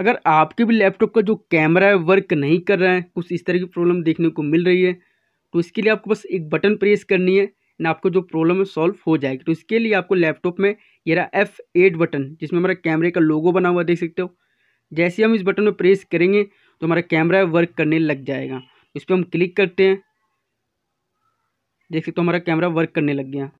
अगर आपके भी लैपटॉप का जो कैमरा है वर्क नहीं कर रहा है कुछ इस तरह की प्रॉब्लम देखने को मिल रही है तो इसके लिए आपको बस एक बटन प्रेस करनी है ना आपको जो प्रॉब्लम है सॉल्व हो जाएगी तो इसके लिए आपको लैपटॉप में ये रहा एफ एट बटन जिसमें हमारा कैमरे का लोगो बना हुआ देख सकते हो जैसे हम इस बटन में प्रेस करेंगे तो हमारा कैमरा वर्क करने लग जाएगा इस पर हम क्लिक करते हैं देख सकते हो हमारा कैमरा वर्क करने लग गया